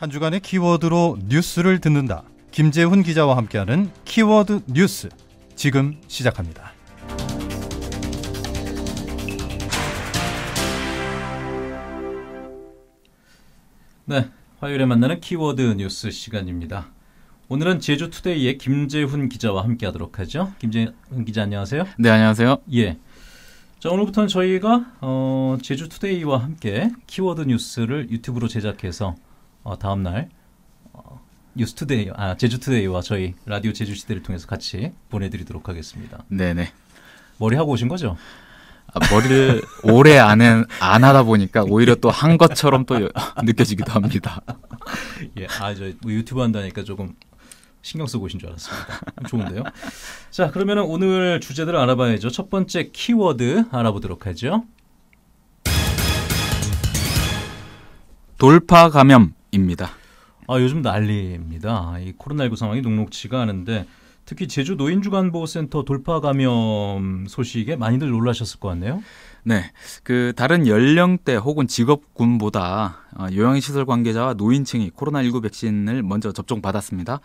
한 주간의 키워드로 뉴스를 듣는다. 김재훈 기자와 함께하는 키워드 뉴스. 지금 시작합니다. 네. 화요일에 만나는 키워드 뉴스 시간입니다. 오늘은 제주투데이의 김재훈 기자와 함께 하도록 하죠. 김재훈 기자 안녕하세요. 네, 안녕하세요. 예. 자, 오늘부터는 저희가 어, 제주투데이와 함께 키워드 뉴스를 유튜브로 제작해서 어, 다음 날 어, 뉴스투데이 아 제주투데이와 저희 라디오 제주시대를 통해서 같이 보내드리도록 하겠습니다. 네네. 머리 하고 오신 거죠? 아, 머리를 오래 안은 안 하다 보니까 오히려 또 한 것처럼 또 느껴지기도 합니다. 예, 아저 뭐 유튜브 한다니까 조금 신경 쓰고 오신 줄 알았습니다. 좋은데요? 자, 그러면 오늘 주제들을 알아봐야죠. 첫 번째 키워드 알아보도록 하죠. 돌파 감염 입니다. 아, 요즘 난리입니다. 이 코로나19 상황이 녹록치가 않은데 특히 제주 노인주간보호센터 돌파 감염 소식에 많이들 놀라셨을 것 같네요. 네. 그 다른 연령대 혹은 직업군보다 어, 요양시설 관계자와 노인층이 코로나19 백신을 먼저 접종받았습니다.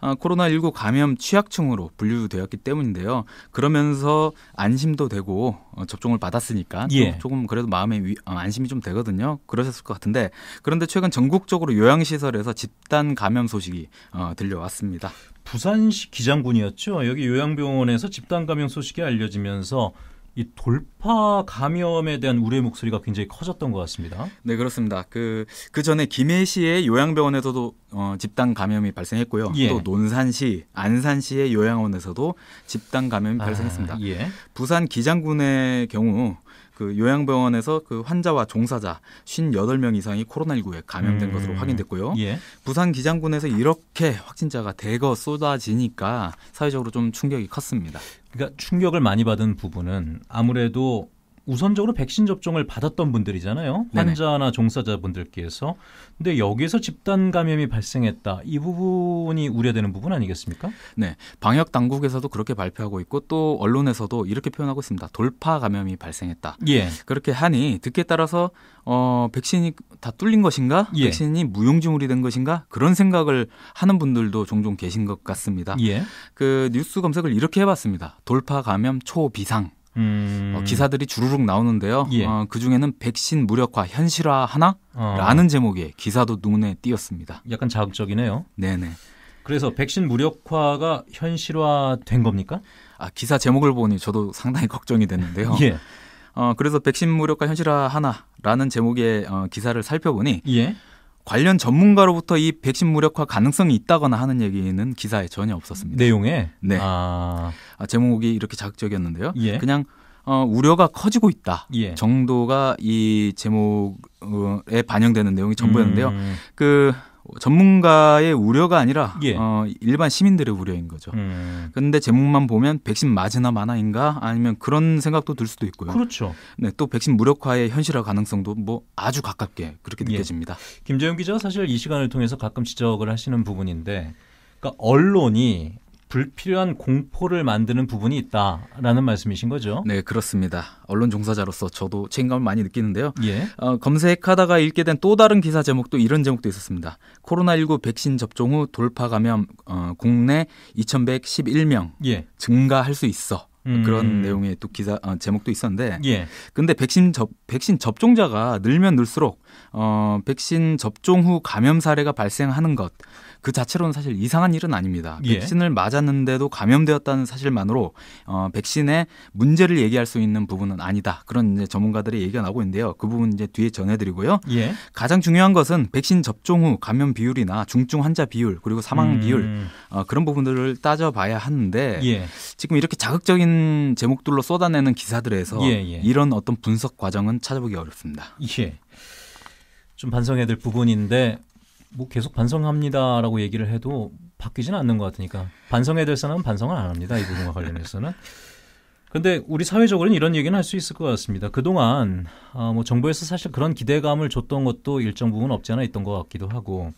어, 코로나19 감염 취약층으로 분류되었기 때문인데요. 그러면서 안심도 되고 어, 접종을 받았으니까 예. 조금 그래도 마음에 안심이 좀 되거든요. 그러셨을 것 같은데 그런데 최근 전국적으로 요양시설에서 집단 감염 소식이 들려왔습니다. 부산시 기장군이었죠. 여기 요양병원에서 집단 감염 소식이 알려지면서 이 돌파 감염에 대한 우려의 목소리가 굉장히 커졌던 것 같습니다. 네 그렇습니다. 그그 그 전에 김해시의 요양병원에서도 어, 집단 감염이 발생했고요. 예. 또 논산시, 안산시의 요양원에서도 집단 감염이 아, 발생했습니다. 예. 부산 기장군의 경우 그 요양병원에서 그 환자와 종사자 58명 이상이 코로나19에 감염된 음. 것으로 확인됐고요. 예. 부산 기장군에서 이렇게 확진자가 대거 쏟아지니까 사회적으로 좀 충격이 컸습니다. 그러니까 충격을 많이 받은 부분은 아무래도 우선적으로 백신 접종을 받았던 분들이잖아요. 환자나 네네. 종사자분들께서. 근데 여기에서 집단 감염이 발생했다. 이 부분이 우려되는 부분 아니겠습니까? 네. 방역 당국에서도 그렇게 발표하고 있고 또 언론에서도 이렇게 표현하고 있습니다. 돌파 감염이 발생했다. 예. 그렇게 하니 듣기에 따라서 어, 백신이 다 뚫린 것인가? 예. 백신이 무용지물이 된 것인가? 그런 생각을 하는 분들도 종종 계신 것 같습니다. 예. 그 뉴스 검색을 이렇게 해봤습니다. 돌파 감염 초비상. 음. 어, 기사들이 주르륵 나오는데요. 예. 어, 그 중에는 백신 무력화 현실화 하나라는 어. 제목의 기사도 눈에 띄었습니다. 약간 자극적이네요. 네네. 그래서 백신 무력화가 현실화된 겁니까? 아 기사 제목을 보니 저도 상당히 걱정이 됐는데요. 예. 어, 그래서 백신 무력화 현실화 하나라는 제목의 어, 기사를 살펴보니 예. 관련 전문가로부터 이 백신 무력화 가능성이 있다거나 하는 얘기는 기사에 전혀 없었습니다. 내용에 네 아... 아, 제목이 이렇게 자극적이었는데요. 예. 그냥 어, 우려가 커지고 있다 예. 정도가 이 제목에 반영되는 내용이 전부였는데요. 음... 그 전문가의 우려가 아니라 예. 어, 일반 시민들의 우려인 거죠. 음. 그런데 제목만 보면 백신 맞으나 마나인가 아니면 그런 생각도 들 수도 있고요. 그렇죠. 네, 또 백신 무력화의 현실화 가능성도 뭐 아주 가깝게 그렇게 예. 느껴집니다. 김재용 기자 사실 이 시간을 통해서 가끔 지적을 하시는 부분인데, 그러니까 언론이 불필요한 공포를 만드는 부분이 있다라는 말씀이신 거죠? 네, 그렇습니다. 언론 종사자로서 저도 책임감을 많이 느끼는데요. 예. 어, 검색하다가 읽게 된 또 다른 기사 제목도 이런 제목도 있었습니다. 코로나19 백신 접종 후 돌파 감염 어, 국내 2,111명 예. 증가할 수 있어. 음. 그런 음. 내용의 또 기사 어, 제목도 있었는데 예. 근데 백신 접 백신 접종자가 늘면 늘수록 어, 백신 접종 후 감염 사례가 발생하는 것 그 자체로는 사실 이상한 일은 아닙니다. 예. 백신을 맞았는데도 감염되었다는 사실만으로 어, 백신의 문제를 얘기할 수 있는 부분은 아니다. 그런 이제 전문가들의 얘기가 나오고 있는데요. 그 부분 이제 뒤에 전해드리고요. 예. 가장 중요한 것은 백신 접종 후 감염 비율이나 중증 환자 비율 그리고 사망 음. 비율 어, 그런 부분들을 따져봐야 하는데 예. 지금 이렇게 자극적인 제목들로 쏟아내는 기사들에서 예, 예. 이런 어떤 분석 과정은 찾아보기 어렵습니다. 예. 좀 반성해야 될 부분인데 뭐 계속 반성합니다라고 얘기를 해도 바뀌지는 않는 것 같으니까 반성해야 될 사람은 반성을 안 합니다. 이 부분과 관련해서는. 근데 우리 사회적으로는 이런 얘기는 할 수 있을 것 같습니다. 그동안 아, 뭐 정부에서 사실 그런 기대감을 줬던 것도 일정 부분 없지 않아 있던 것 같기도 하고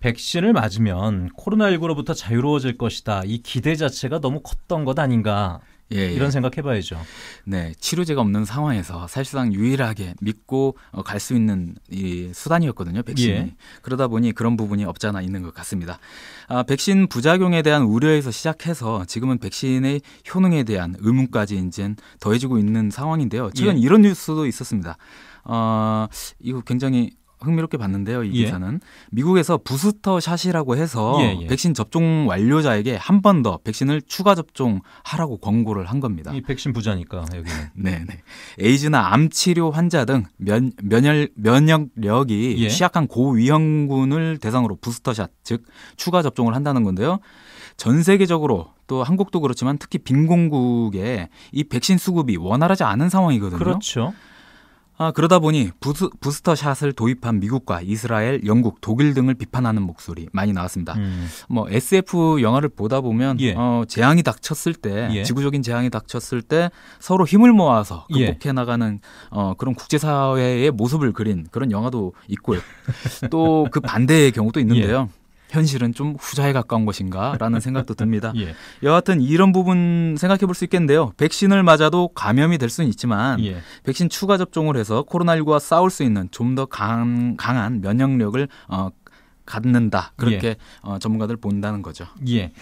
백신을 맞으면 코로나19로부터 자유로워질 것이다. 이 기대 자체가 너무 컸던 것 아닌가 예, 예, 이런 생각 해봐야죠. 네, 치료제가 없는 상황에서 사실상 유일하게 믿고 어, 갈수 있는 이 수단이었거든요, 백신이. 예. 그러다 보니 그런 부분이 없지 않아 있는 것 같습니다. 아, 백신 부작용에 대한 우려에서 시작해서 지금은 백신의 효능에 대한 의문까지 이젠 더해지고 있는 상황인데요. 최근 예. 이런 뉴스도 있었습니다. 어, 이거 굉장히 흥미롭게 봤는데요. 이 예. 기사는 미국에서 부스터 샷이라고 해서 예, 예. 백신 접종 완료자에게 한 번 더 백신을 추가 접종하라고 권고를 한 겁니다. 이 백신 부자니까 여기는. 네, 네. 에이즈나 암 치료 환자 등 면, 면열, 면역력이 예. 취약한 고위험군을 대상으로 부스터샷 즉 추가 접종을 한다는 건데요. 전 세계적으로 또 한국도 그렇지만 특히 빈곤국에이 백신 수급이 원활하지 않은 상황이거든요. 그렇죠. 아, 그러다 보니 부스, 부스터 샷을 도입한 미국과 이스라엘, 영국, 독일 등을 비판하는 목소리 많이 나왔습니다. 음. 뭐 SF 영화를 보다 보면 예. 어, 재앙이 닥쳤을 때 예. 지구적인 재앙이 닥쳤을 때 서로 힘을 모아서 예. 극복해 나가는 어, 그런 국제 사회의 모습을 그린 그런 영화도 있고요. 예. 또그 반대의 경우도 있는데요. 예. 현실은 좀 후자에 가까운 것인가라는 생각도 듭니다. 예. 여하튼 이런 부분 생각해 볼 수 있겠는데요. 백신을 맞아도 감염이 될 수는 있지만 예. 백신 추가 접종을 해서 코로나19와 싸울 수 있는 좀 더 강한 면역력을 어, 갖는다 그렇게 예. 어, 전문가들 본다는 거죠. 예.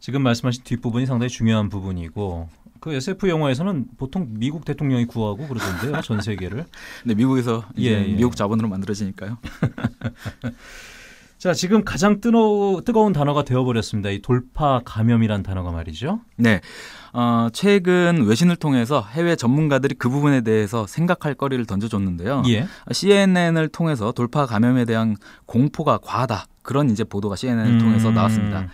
지금 말씀하신 뒷부분이 상당히 중요한 부분이고 그 SF 영화에서는 보통 미국 대통령이 구하고 그러던데요, 전 세계를. 근데 네, 미국에서 예, 예, 미국 자본으로 만들어지니까요. 자, 지금 가장 뜨거, 뜨거운 단어가 되어버렸습니다. 이 돌파 감염이란 단어가 말이죠. 네. 어, 최근 외신을 통해서 해외 전문가들이 그 부분에 대해서 생각할 거리를 던져줬는데요. 예. CNN을 통해서 돌파 감염에 대한 공포가 과하다. 그런 이제 보도가 CNN을 음. 통해서 나왔습니다.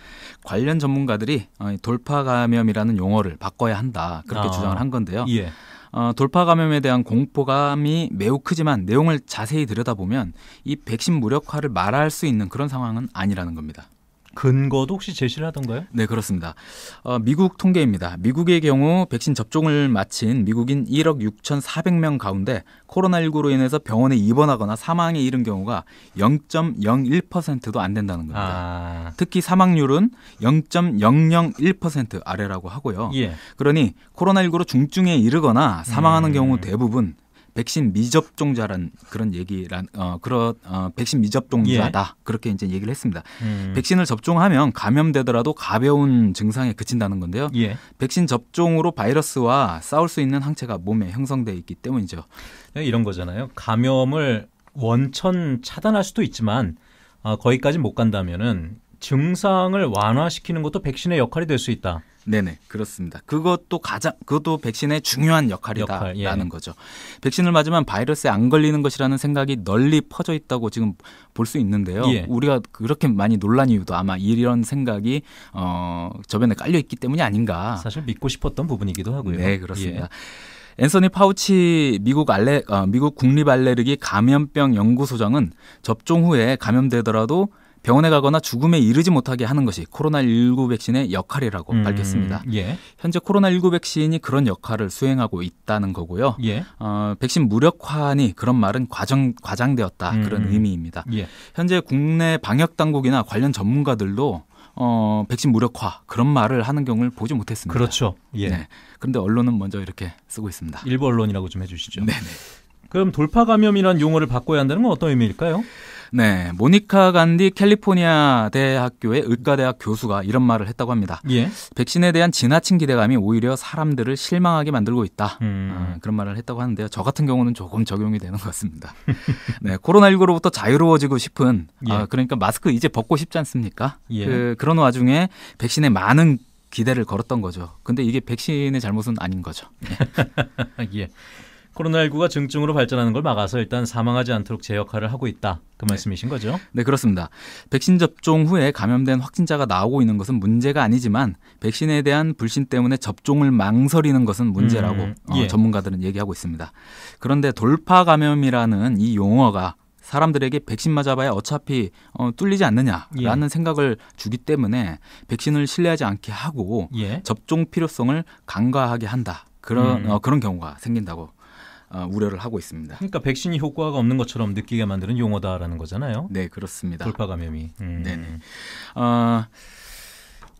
관련 전문가들이 어, 돌파 감염이라는 용어를 바꿔야 한다. 그렇게 아. 주장을 한 건데요. 예. 어, 돌파 감염에 대한 공포감이 매우 크지만 내용을 자세히 들여다보면 이 백신 무력화를 말할 수 있는 그런 상황은 아니라는 겁니다. 근거도 혹시 제시를 하던가요? 네, 그렇습니다. 어, 미국 통계입니다. 미국의 경우 백신 접종을 마친 미국인 1억 6,400명 가운데 코로나19로 인해서 병원에 입원하거나 사망에 이른 경우가 0.01%도 안 된다는 겁니다. 아. 특히 사망률은 0.001% 아래라고 하고요. 예. 그러니 코로나19로 중증에 이르거나 사망하는 음. 경우 대부분 백신 미접종자란 그런 얘기란 어 그런 어 백신 미접종자다 예. 그렇게 이제 얘기를 했습니다. 음. 백신을 접종하면 감염되더라도 가벼운 증상에 그친다는 건데요. 예. 백신 접종으로 바이러스와 싸울 수 있는 항체가 몸에 형성돼 있기 때문이죠. 이런 거잖아요. 감염을 원천 차단할 수도 있지만 아, 거기까지 못 간다면은 증상을 완화시키는 것도 백신의 역할이 될 수 있다. 네네 그렇습니다. 그것도 가장 그것도 백신의 중요한 역할이다라는 역할, 예. 거죠. 백신을 맞으면 바이러스에 안 걸리는 것이라는 생각이 널리 퍼져 있다고 지금 볼 수 있는데요. 예. 우리가 그렇게 많이 놀란 이유도 아마 이런 생각이 어, 저변에 깔려 있기 때문이 아닌가. 사실 믿고 싶었던 부분이기도 하고요. 네 그렇습니다. 예. 앤서니 파우치 미국 알레 어, 미국 국립 알레르기 감염병 연구소장은 접종 후에 감염되더라도 병원에 가거나 죽음에 이르지 못하게 하는 것이 코로나19 백신의 역할이라고 음, 밝혔습니다. 예. 현재 코로나19 백신이 그런 역할을 수행하고 있다는 거고요. 예. 어, 백신 무력화니 그런 말은 과정, 과장되었다 음, 그런 음. 의미입니다. 예. 현재 국내 방역 당국이나 관련 전문가들도 어, 백신 무력화 그런 말을 하는 경우를 보지 못했습니다. 그렇죠. 예. 네. 그런데 언론은 먼저 이렇게 쓰고 있습니다. 일부 언론이라고 좀 해주시죠. 네. 그럼 돌파 감염이란 용어를 바꿔야 한다는 건 어떤 의미일까요? 네, 모니카 간디 캘리포니아 대학교의 의과대학 교수가 이런 말을 했다고 합니다. 예. 백신에 대한 지나친 기대감이 오히려 사람들을 실망하게 만들고 있다. 음. 아, 그런 말을 했다고 하는데요. 저 같은 경우는 조금 적용이 되는 것 같습니다. 네, 코로나19로부터 자유로워지고 싶은 아, 예. 아, 그러니까 마스크 이제 벗고 싶지 않습니까? 예. 그, 그런 와중에 백신에 많은 기대를 걸었던 거죠. 근데 이게 백신의 잘못은 아닌 거죠. 네. 예. 코로나19가 증증으로 발전하는 걸 막아서 일단 사망하지 않도록 제 역할을 하고 있다. 그 말씀이신 거죠? 네, 그렇습니다. 백신 접종 후에 감염된 확진자가 나오고 있는 것은 문제가 아니지만 백신에 대한 불신 때문에 접종을 망설이는 것은 문제라고 음, 어, 예. 어, 전문가들은 얘기하고 있습니다. 그런데 돌파 감염이라는 이 용어가 사람들에게 백신 맞아봐야 어차피 어, 뚫리지 않느냐라는 예. 생각을 주기 때문에 백신을 신뢰하지 않게 하고 예. 접종 필요성을 간과하게 한다. 그런 음. 어, 그런 경우가 생긴다고 어, 우려를 하고 있습니다. 그러니까 백신이 효과가 없는 것처럼 느끼게 만드는 용어다라는 거잖아요. 네, 그렇습니다. 돌파 감염이. 음. 네. 아,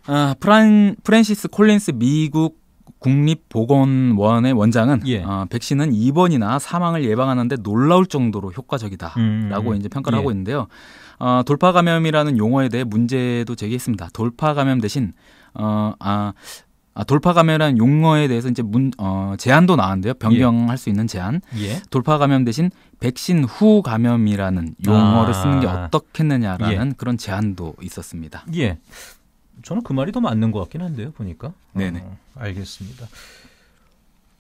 아, 프란 프랜시스 콜린스 미국 국립보건원의 원장은 예. 어, 백신은 입원이나 사망을 예방하는데 놀라울 정도로 효과적이다라고 음, 음. 이제 평가를 예. 하고 있는데요. 어, 돌파 감염이라는 용어에 대해 문제도 제기했습니다. 돌파 감염 대신 어, 아, 아, 돌파 감염이라는 용어에 대해서 이제 문, 어, 제한도 나왔는데요. 변경할 예. 수 있는 제한. 예. 돌파 감염 대신 백신 후 감염이라는 용어를 아. 쓰는 게 어떻겠느냐라는 예. 그런 제한도 있었습니다. 예. 저는 그 말이 더 맞는 것 같긴 한데요. 보니까. 네네. 어, 알겠습니다.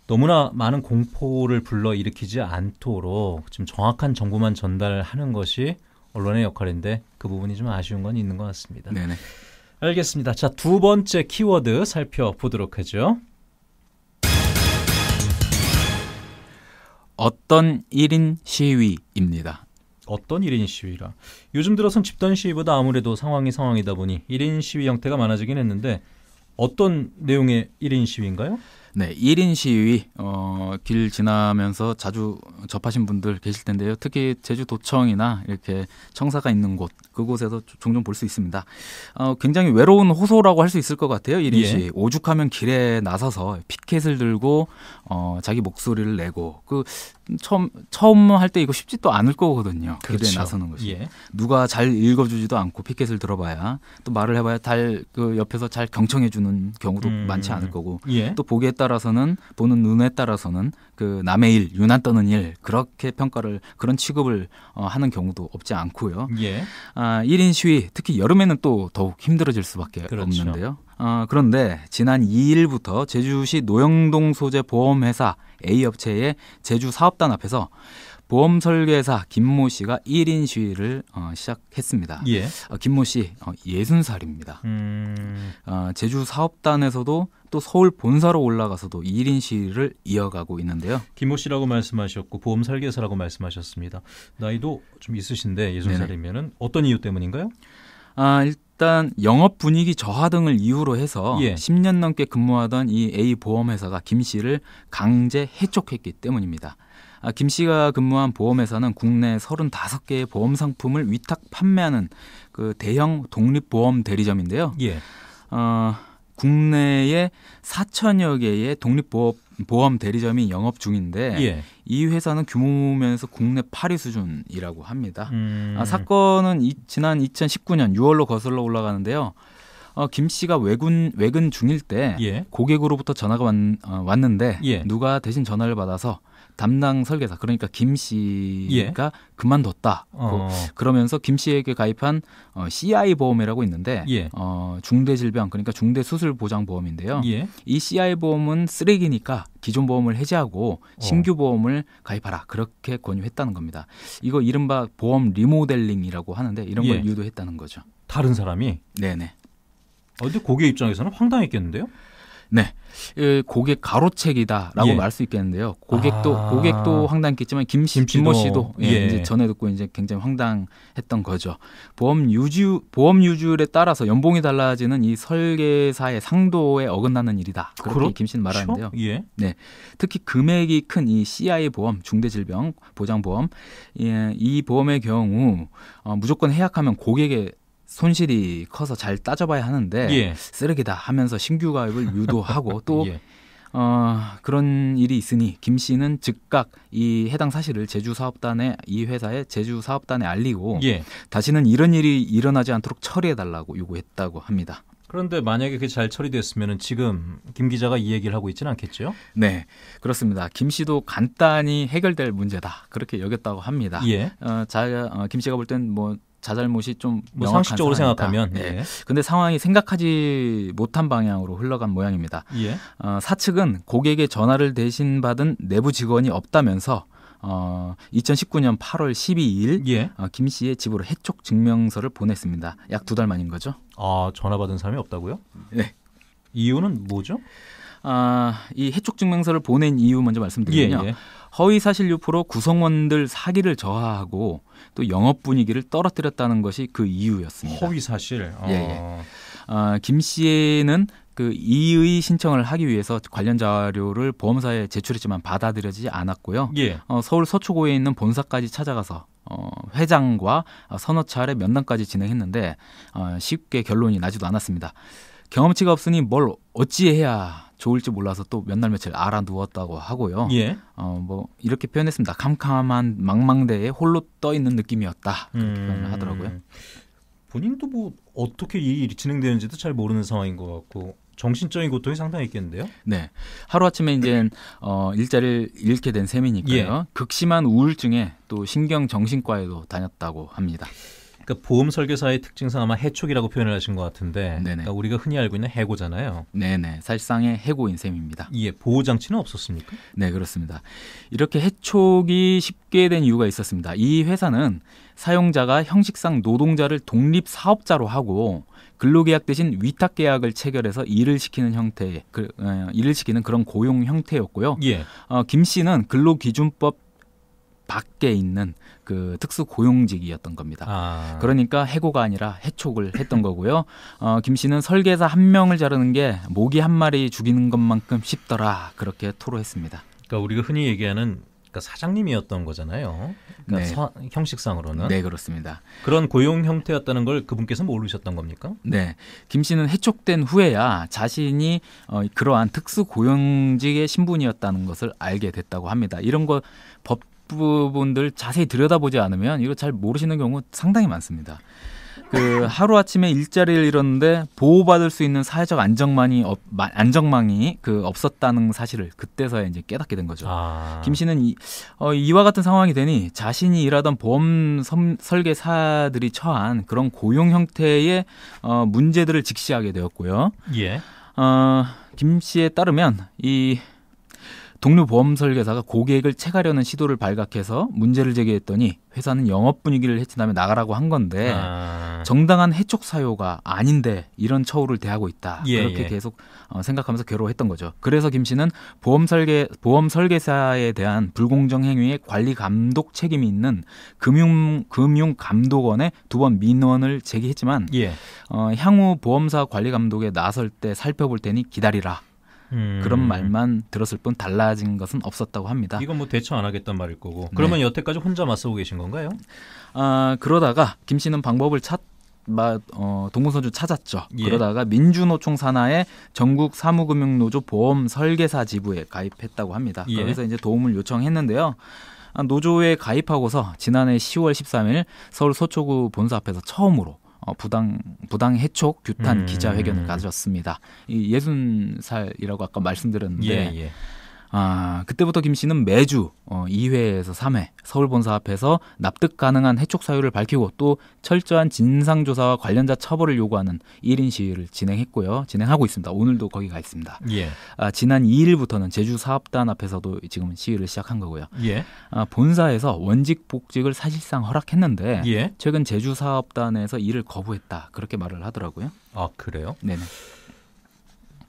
너무나 많은 공포를 불러 일으키지 않도록 지금 정확한 정보만 전달하는 것이 언론의 역할인데 그 부분이 좀 아쉬운 건 있는 것 같습니다. 네네. 알겠습니다. 자, 두 번째 키워드 살펴보도록 하죠. 어떤 1인 시위입니다. 어떤 1인 시위라. 요즘 들어선 집단 시위보다 아무래도 상황이 상황이다 보니 1인 시위 형태가 많아지긴 했는데 어떤 내용의 1인 시위인가요? 네, 1인 시위 어, 길 지나면서 자주 접하신 분들 계실 텐데요. 특히 제주도청이나 이렇게 청사가 있는 곳 그곳에서 종종 볼 수 있습니다. 어, 굉장히 외로운 호소라고 할 수 있을 것 같아요. 1인 예. 시위 오죽하면 길에 나서서 피켓을 들고 어, 자기 목소리를 내고 그 처음 처음 할 때 이거 쉽지도 않을 거거든요. 그렇죠. 기대에 나서는 것이 예. 누가 잘 읽어주지도 않고 피켓을 들어봐야 또 말을 해봐야 달 그 옆에서 잘 경청해주는 경우도 음. 많지 않을 거고 예. 또 보기에 따라서는 보는 눈에 따라서는 그 남의 일 유난 떠는 일 그렇게 평가를 그런 취급을 어, 하는 경우도 없지 않고요. 예. 아, 1인 시위 특히 여름에는 또 더욱 힘들어질 수밖에 그렇죠. 없는데요. 어, 그런데 지난 2일부터 제주시 노영동 소재 보험회사 A업체의 제주 사업단 앞에서 보험 설계사 김모 씨가 1인 시위를 어, 시작했습니다. 예. 어, 김모 씨 어, 60살입니다. 음... 어, 제주 사업단에서도 또 서울 본사로 올라가서도 1인 시위를 이어가고 있는데요. 김모 씨라고 말씀하셨고 보험 설계사라고 말씀하셨습니다. 나이도 좀 있으신데 60살이면은 어떤 이유 때문인가요? 아, 일단 영업 분위기 저하 등을 이유로 해서 예. 10년 넘게 근무하던 이 A 보험회사가 김 씨를 강제 해촉했기 때문입니다. 아, 김 씨가 근무한 보험회사는 국내 35개의 보험 상품을 위탁 판매하는 그 대형 독립 보험 대리점인데요. 예. 어, 국내에 4천여 개의 독립보험 보험 대리점이 영업 중인데 예. 이 회사는 규모면서 국내 8위 수준이라고 합니다. 음. 아, 사건은 이, 지난 2019년 6월로 거슬러 올라가는데요. 어, 김 씨가 외근 외근 중일 때 예. 고객으로부터 전화가 왔, 어, 왔는데 예. 누가 대신 전화를 받아서 담당 설계사 그러니까 김 씨가 예. 그만뒀다. 어. 그러면서 김 씨에게 가입한 어, CI 보험이라고 있는데 예. 어, 중대 질병 그러니까 중대 수술 보장 보험인데요. 예. 이 CI 보험은 쓰레기니까 기존 보험을 해지하고 어. 신규 보험을 가입하라 그렇게 권유했다는 겁니다. 이거 이른바 보험 리모델링이라고 하는데 이런 걸 예. 유도했다는 거죠. 다른 사람이 네네. 어 근데 고객 입장에서는 황당했겠는데요? 네. 그 고객 가로책이다라고 예. 말할 수 있겠는데요. 고객도 아. 고객도 황당했겠지만 김씨 김모 씨도 예, 예. 이제 전에 듣고 이제 굉장히 황당했던 거죠. 보험 유지 보험 유율에 따라서 연봉이 달라지는 이 설계사의 상도에 어긋나는 일이다. 그렇게 그렇죠? 김 씨는 말하는데요. 예. 네. 특히 금액이 큰 이 CI 보험, 중대질병 보장 보험 예, 이 보험의 경우 어, 무조건 해약하면 고객의 손실이 커서 잘 따져봐야 하는데 예. 쓰레기다 하면서 신규 가입을 유도하고 또 예. 어, 그런 일이 있으니 김 씨는 즉각 이 해당 사실을 제주 사업단에 이 회사의 제주 사업단에 알리고 예. 다시는 이런 일이 일어나지 않도록 처리해 달라고 요구했다고 합니다. 그런데 만약에 그게 잘 처리됐으면 지금 김 기자가 이 얘기를 하고 있지는 않겠죠? 네, 그렇습니다. 김 씨도 간단히 해결될 문제다 그렇게 여겼다고 합니다. 예. 어, 자, 어, 김 씨가 볼땐뭐 자잘못이 좀뭐 상식적으로 상황이다. 생각하면 예. 예. 근데 상황이 생각하지 못한 방향으로 흘러간 모양입니다. 예. 어, 사측은 고객의 전화를 대신 받은 내부 직원이 없다면서 어, 2019년 8월 12일 예. 어, 김 씨의 집으로 해촉 증명서를 보냈습니다. 약 두 달 만인 거죠. 아 전화 받은 사람이 없다고요? 네. 이유는 뭐죠? 아, 이 해촉 증명서를 보낸 이유 먼저 말씀드리면요. 예, 예. 허위 사실 유포로 구성원들 사기를 저하하고 또 영업 분위기를 떨어뜨렸다는 것이 그 이유였습니다. 허위 사실. 어. 예, 예. 아, 김 씨는 그 이의 신청을 하기 위해서 관련 자료를 보험사에 제출했지만 받아들여지지 않았고요. 예. 어, 서울 서초구에 있는 본사까지 찾아가서 어, 회장과 서너 차례 면담까지 진행했는데 어, 쉽게 결론이 나지도 않았습니다. 경험치가 없으니 뭘 어찌해야 좋을지 몰라서 또 몇 날 며칠 알아 누웠다고 하고요. 예. 어뭐 이렇게 표현했습니다. 캄캄한 망망대에 홀로 떠 있는 느낌이었다. 그렇게 음... 표현을 하더라고요. 본인도 뭐 어떻게 이 일이 진행되는지도 잘 모르는 상황인 것 같고 정신적인 고통이 상당히있겠는데요 네, 하루 아침에 이제 어, 일자를 리 잃게 된 셈이니까요. 예. 극심한 우울증에 또 신경 정신과에도 다녔다고 합니다. 그러니까 보험 설계사의 특징상 아마 해촉이라고 표현을 하신 것 같은데 그러니까 우리가 흔히 알고 있는 해고잖아요. 네네. 사실상의 해고인 셈입니다. 예, 보호 장치는 없었습니까? 네, 그렇습니다. 이렇게 해촉이 쉽게 된 이유가 있었습니다. 이 회사는 사용자가 형식상 노동자를 독립 사업자로 하고 근로계약 대신 위탁 계약을 체결해서 일을 시키는 형태의 그, 어, 일을 시키는 그런 고용 형태였고요. 예. 어, 김 씨는 근로기준법 밖에 있는 그 특수 고용직이었던 겁니다. 아. 그러니까 해고가 아니라 해촉을 했던 거고요. 어, 김 씨는 설계사 한 명을 자르는 게 모기 한 마리 죽이는 것만큼 쉽더라 그렇게 토로했습니다. 그러니까 우리가 흔히 얘기하는 그러니까 사장님이었던 거잖아요. 그러니까 네. 서, 형식상으로는 네 그렇습니다. 그런 고용 형태였다는 걸 그분께서 모르셨던 겁니까? 네, 김 씨는 해촉된 후에야 자신이 어, 그러한 특수 고용직의 신분이었다는 것을 알게 됐다고 합니다. 이런 거법 부분들 자세히 들여다보지 않으면 이거 잘 모르시는 경우 상당히 많습니다. 그 하루 아침에 일자리를 잃었는데 보호받을 수 있는 사회적 안정망이 없, 안정망이 그 없었다는 사실을 그때서야 이제 깨닫게 된 거죠. 아. 김 씨는 이, 어, 이와 같은 상황이 되니 자신이 일하던 보험 섬, 설계사들이 처한 그런 고용 형태의 어, 문제들을 직시하게 되었고요. 예. 어, 김 씨에 따르면 이 동료 보험 설계사가 고객을 채가려는 시도를 발각해서 문제를 제기했더니 회사는 영업 분위기를 해친다며 나가라고 한 건데 아. 정당한 해촉 사유가 아닌데 이런 처우를 대하고 있다. 예, 그렇게 예. 계속 어, 생각하면서 괴로워했던 거죠. 그래서 김 씨는 보험 설계 보험 설계사에 대한 불공정 행위의 관리 감독 책임이 있는 금융 금융 감독원에 두 번 민원을 제기했지만 예. 어, 향후 보험사 관리 감독에 나설 때 살펴볼 테니 기다리라. 그런 음. 말만 들었을 뿐 달라진 것은 없었다고 합니다. 이건 뭐 대처 안 하겠단 말일 거고. 그러면 네. 여태까지 혼자 맞서고 계신 건가요? 아 그러다가 김 씨는 방법을 찾 마, 어, 동문서주 찾았죠. 예. 그러다가 민주노총 산하의 전국 사무금융노조 보험 설계사 지부에 가입했다고 합니다. 예. 거기서 이제 도움을 요청했는데요. 아, 노조에 가입하고서 지난해 10월 13일 서울 서초구 본사 앞에서 처음으로 어, 부당 부당 해촉 규탄 음. 기자회견을 가졌습니다. 이 예순 살이라고 아까 말씀드렸는데 예, 예. 아, 그때부터 김 씨는 매주 어, 2회에서 3회 서울 본사 앞에서 납득 가능한 해촉 사유를 밝히고 또 철저한 진상 조사와 관련자 처벌을 요구하는 1인 시위를 진행했고요. 진행하고 있습니다. 오늘도 거기 가 있습니다. 예. 아, 지난 2일부터는 제주 사업단 앞에서도 지금 시위를 시작한 거고요. 예. 아, 본사에서 원직 복직을 사실상 허락했는데 예. 최근 제주 사업단에서 이를 거부했다. 그렇게 말을 하더라고요. 아, 그래요? 네, 네.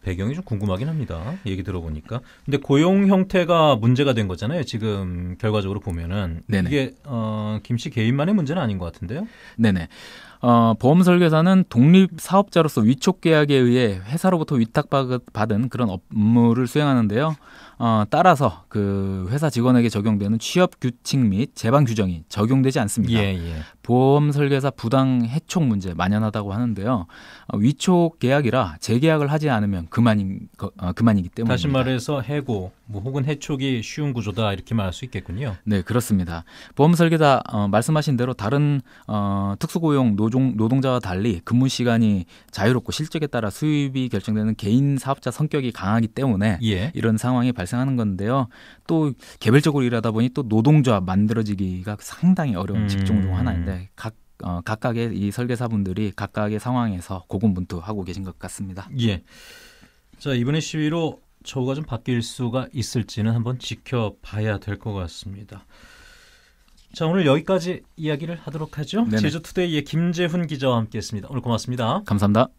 배경이 좀 궁금하긴 합니다. 얘기 들어보니까. 근데 고용 형태가 문제가 된 거잖아요. 지금 결과적으로 보면은 네네. 이게 어, 김씨 개인만의 문제는 아닌 것 같은데요. 네네. 어, 보험 설계사는 독립 사업자로서 위촉 계약에 의해 회사로부터 위탁받은 그런 업무를 수행하는데요. 어, 따라서 그 회사 직원에게 적용되는 취업 규칙 및 재방 규정이 적용되지 않습니다. 예, 예. 보험 설계사 부당 해촉 문제 만연하다고 하는데요. 어, 위촉 계약이라 재계약을 하지 않으면 그만인 어, 그만이기 때문에 다시 말해서 해고 뭐 혹은 해촉이 쉬운 구조다 이렇게 말할 수 있겠군요. 네, 그렇습니다. 보험 설계사 어, 말씀하신 대로 다른 어, 특수고용 노종, 노동자와 달리 근무 시간이 자유롭고 실적에 따라 수입이 결정되는 개인 사업자 성격이 강하기 때문에 예. 이런 상황이 발생하는 건데요. 또 개별적으로 일하다 보니 또 노동조합 만들어지기가 상당히 어려운 음. 직종 중 하나인데 각 어, 각각의 이 설계사분들이 각각의 상황에서 고군분투하고 계신 것 같습니다. 예. 자 이번에 시위로 처우가 좀 바뀔 수가 있을지는 한번 지켜봐야 될 것 같습니다. 자 오늘 여기까지 이야기를 하도록 하죠. 제주투데이의 김재훈 기자와 함께했습니다. 오늘 고맙습니다. 감사합니다.